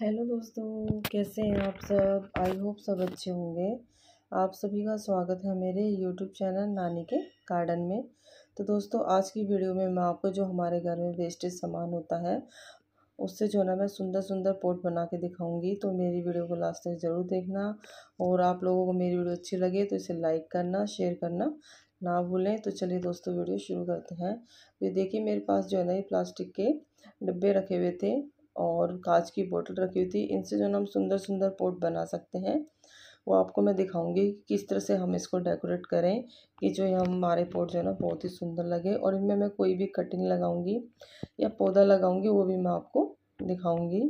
hello दोस्तों कैसे हैं आप सब आई होप सब अच्छे होंगे आप सभी का स्वागत है मेरे यूट्यूब चैनल नानी के गार्डन में तो दोस्तों आज की वीडियो में मैं आपको जो हमारे घर में वेस्टेज सामान होता है उससे जो है ना मैं सुंदर सुंदर पोट बना के दिखाऊंगी तो मेरी वीडियो को लास्ट तक ज़रूर देखना और आप लोगों को मेरी वीडियो अच्छी लगे तो इसे लाइक करना शेयर करना ना भूलें तो चलिए दोस्तों वीडियो शुरू करते हैं ये देखिए मेरे पास जो है ना ये प्लास्टिक के डिब्बे रखे हुए थे और कांच की बोतल रखी हुई थी इनसे जो ना हम सुंदर सुंदर पोर्ट बना सकते हैं वो आपको मैं दिखाऊंगी किस तरह से हम इसको डेकोरेट करें कि जो ये हमारे पोर्ट जो है ना बहुत ही सुंदर लगे और इनमें मैं कोई भी कटिंग लगाऊंगी या पौधा लगाऊंगी वो भी मैं आपको दिखाऊंगी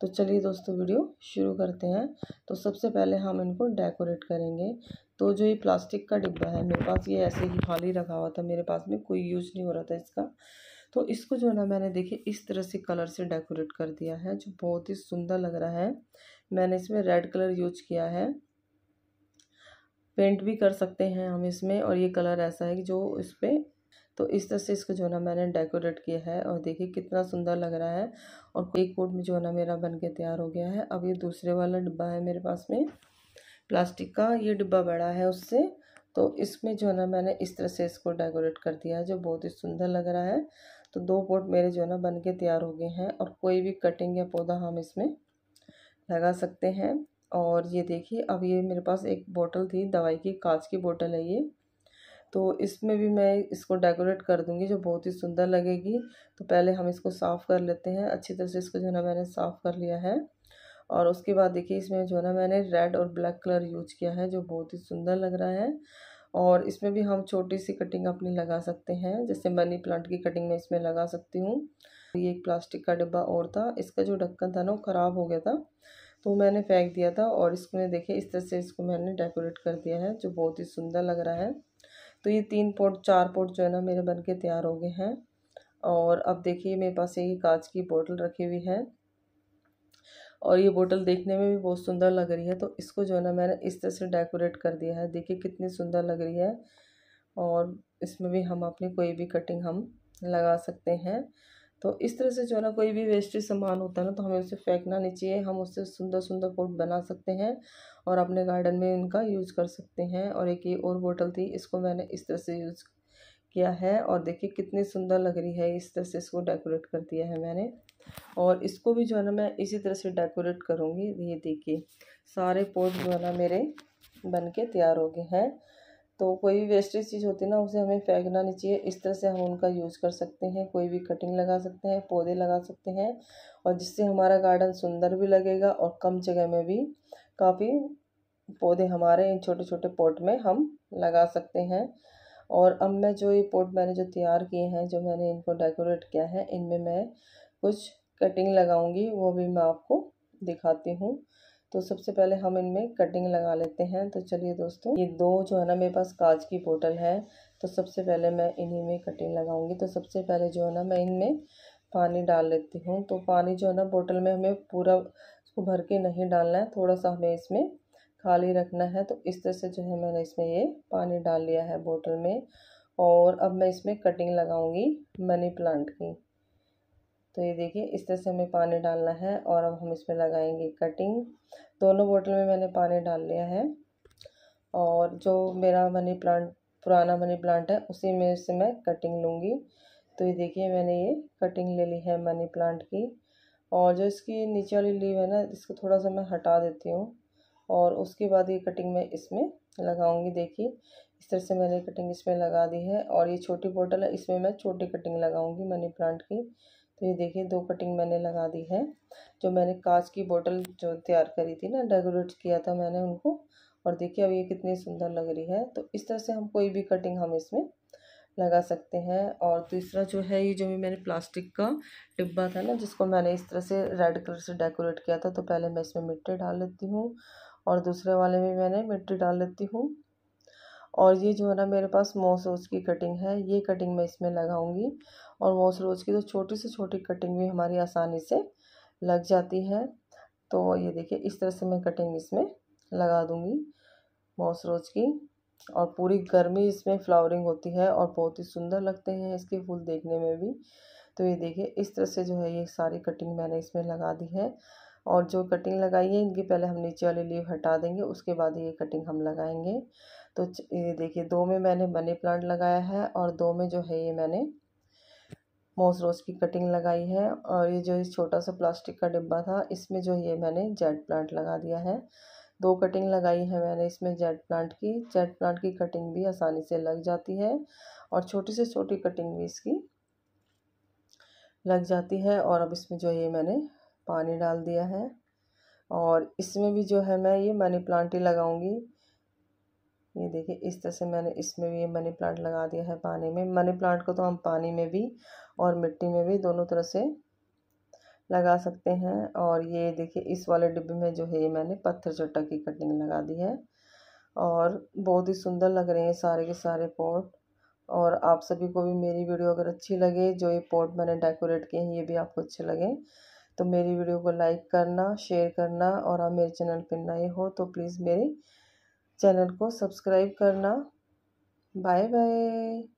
तो चलिए दोस्तों वीडियो शुरू करते हैं तो सबसे पहले हम इनको डेकोरेट करेंगे तो जो ये प्लास्टिक का डिब्बा है मेरे पास ये ऐसे ही खाली रखा हुआ था मेरे पास में कोई यूज़ नहीं हो रहा था इसका तो इसको जो है ना मैंने देखिए इस तरह से कलर से डेकोरेट कर दिया है जो बहुत ही सुंदर लग रहा है मैंने इसमें रेड कलर यूज किया है पेंट भी कर सकते हैं हम इसमें और ये कलर ऐसा है कि जो इस पर तो इस तरह से इसको जो है ना मैंने डेकोरेट किया है और देखिए कितना सुंदर लग रहा है और एक कोट में जो है ना मेरा बन के तैयार हो गया है अब ये दूसरे वाला डिब्बा है मेरे पास में प्लास्टिक का ये डिब्बा बड़ा है उससे तो इसमें जो है ना मैंने इस तरह से इसको डेकोरेट कर दिया है जो बहुत ही सुंदर लग रहा है तो दो पोट मेरे जो है ना बन के तैयार हो गए हैं और कोई भी कटिंग या पौधा हम इसमें लगा सकते हैं और ये देखिए अब ये मेरे पास एक बोतल थी दवाई की कांच की बोतल है ये तो इसमें भी मैं इसको डेकोरेट कर दूंगी जो बहुत ही सुंदर लगेगी तो पहले हम इसको साफ़ कर लेते हैं अच्छी तरह से इसको जो है ना मैंने साफ़ कर लिया है और उसके बाद देखिए इसमें जो है ना मैंने रेड और ब्लैक कलर यूज किया है जो बहुत ही सुंदर लग रहा है और इसमें भी हम छोटी सी कटिंग अपनी लगा सकते हैं जैसे मनी प्लांट की कटिंग मैं इसमें लगा सकती हूँ ये एक प्लास्टिक का डिब्बा और था इसका जो ढक्कन था ना वो ख़राब हो गया था तो मैंने फेंक दिया था और इसमें देखिए इस तरह से इसको मैंने डेकोरेट कर दिया है जो बहुत ही सुंदर लग रहा है तो ये तीन पोट चार पोट जो है ना मेरे बन के तैयार हो गए हैं और अब देखिए मेरे पास ये कांच की बोतल रखी हुई है और ये बोतल देखने में भी बहुत सुंदर लग रही है तो इसको जो है ना मैंने इस तरह से डेकोरेट कर दिया है देखिए कितनी सुंदर लग रही है और इसमें भी हम अपनी कोई भी कटिंग हम लगा सकते हैं तो इस तरह से जो है ना कोई भी वेस्टेज सामान होता है ना तो हमें उसे फेंकना नहीं चाहिए हम उससे सुंदर सुंदर पोट बना सकते हैं और अपने गार्डन में इनका यूज कर सकते हैं और एक ये और बोतल थी इसको मैंने इस तरह से यूज़ किया है और देखिए कितनी सुंदर लग रही है इस तरह से इसको डेकोरेट कर दिया है मैंने और इसको भी जो है ना मैं इसी तरह से डेकोरेट करूँगी ये देखिए सारे पोर्ट जो है ना मेरे बन के तैयार हो गए हैं तो कोई भी वेस्टेज चीज़ होती है ना उसे हमें फेंकना नहीं चाहिए इस तरह से हम उनका यूज़ कर सकते हैं कोई भी कटिंग लगा सकते हैं पौधे लगा सकते हैं और जिससे हमारा गार्डन सुंदर भी लगेगा और कम जगह में भी काफ़ी पौधे हमारे इन छोटे छोटे पॉट में हम लगा सकते हैं और अब मैं जो ये पोर्ट मैंने जो तैयार किए हैं जो मैंने इनको डेकोरेट किया है इनमें मैं कुछ कटिंग लगाऊंगी वो भी मैं आपको दिखाती हूँ तो सबसे पहले हम इनमें कटिंग लगा लेते हैं तो चलिए दोस्तों ये दो जो है ना मेरे पास कांच की बोतल है तो सबसे पहले मैं इन्हीं में कटिंग लगाऊंगी तो सबसे पहले जो है ना मैं इनमें पानी डाल लेती हूँ तो पानी जो है ना बोतल में हमें पूरा उसको भर के नहीं डालना है थोड़ा सा हमें इसमें खाली रखना है तो इस तरह से जो है मैंने इसमें ये पानी डाल लिया है बोतल में और अब मैं इसमें कटिंग लगाऊंगी मनी प्लांट की तो ये देखिए इस तरह से हमें पानी डालना है और अब हम इसमें लगाएंगे कटिंग दोनों बोतल में मैंने पानी डाल लिया है और जो मेरा मनी प्लांट पुराना मनी प्लांट है उसी में से मैं कटिंग लूँगी तो ये देखिए मैंने ये कटिंग ले ली है मनी प्लांट की और जो इसकी नीचे वाली लीव है ना इसको थोड़ा सा मैं हटा देती हूँ और उसके बाद ये कटिंग मैं इसमें लगाऊंगी देखिए इस तरह से मैंने कटिंग इसमें लगा दी है और ये छोटी बोटल है इसमें मैं छोटी कटिंग लगाऊंगी मनी प्लांट की तो ये देखिए दो कटिंग मैंने लगा दी है जो मैंने कांच की बोतल जो तैयार करी थी ना डेकोरेट किया था मैंने उनको और देखिए अब ये कितनी सुंदर लग रही है तो इस तरह से हम कोई भी कटिंग हम इसमें लगा सकते हैं और तीसरा जो है ये जो भी मैंने प्लास्टिक का डिब्बा था ना जिसको मैंने इस तरह से रेड कलर से डेकोरेट किया था तो पहले मैं इसमें मिट्टी डाल लेती हूँ और दूसरे वाले में मैंने मिट्टी डाल लेती हूँ और ये जो है ना मेरे पास मोस रोज की कटिंग है ये कटिंग मैं इसमें लगाऊंगी और मोस रोज की तो छोटी से छोटी कटिंग भी हमारी आसानी से लग जाती है तो ये देखिए इस तरह से मैं कटिंग इसमें लगा दूँगी मोस रोज की और पूरी गर्मी इसमें फ्लावरिंग होती है और बहुत ही सुंदर लगते हैं इसके फूल देखने में भी तो ये देखिए इस तरह से जो है ये सारी कटिंग मैंने इसमें लगा दी है और जो कटिंग लगाई है इनकी पहले हम नीचे वाली लीव हटा देंगे उसके बाद ये कटिंग हम लगाएंगे तो ये देखिए दो में मैंने मनी प्लांट लगाया है और दो में जो है ये मैंने मोस रोज की कटिंग लगाई है और ये जो छोटा सा प्लास्टिक का डिब्बा था इसमें जो ये मैंने जेड प्लांट लगा दिया है दो कटिंग लगाई है मैंने इसमें जेड प्लांट की जेड प्लांट की कटिंग भी आसानी से लग जाती है और छोटी से छोटी कटिंग भी इसकी लग जाती है और अब इसमें जो ये मैंने पानी डाल दिया है और इसमें भी जो है मैं ये मनी प्लांट ही लगाऊंगी ये देखिए इस तरह से मैंने इसमें भी ये मनी प्लांट लगा दिया है पानी में मनी प्लांट को तो हम पानी में भी और मिट्टी में भी दोनों तरह से लगा सकते हैं और ये देखिए इस वाले डिब्बे में जो है ये मैंने पत्थर चट्टा की कटिंग लगा दी है और बहुत ही सुंदर लग रहे हैं सारे के सारे पॉट और आप सभी को भी मेरी वीडियो अगर अच्छी लगे जो ये पॉट मैंने डेकोरेट किए हैं ये भी आपको अच्छे लगें तो मेरी वीडियो को लाइक करना शेयर करना और आप मेरे चैनल पर नए हो तो प्लीज़ मेरे चैनल को सब्सक्राइब करना बाय बाय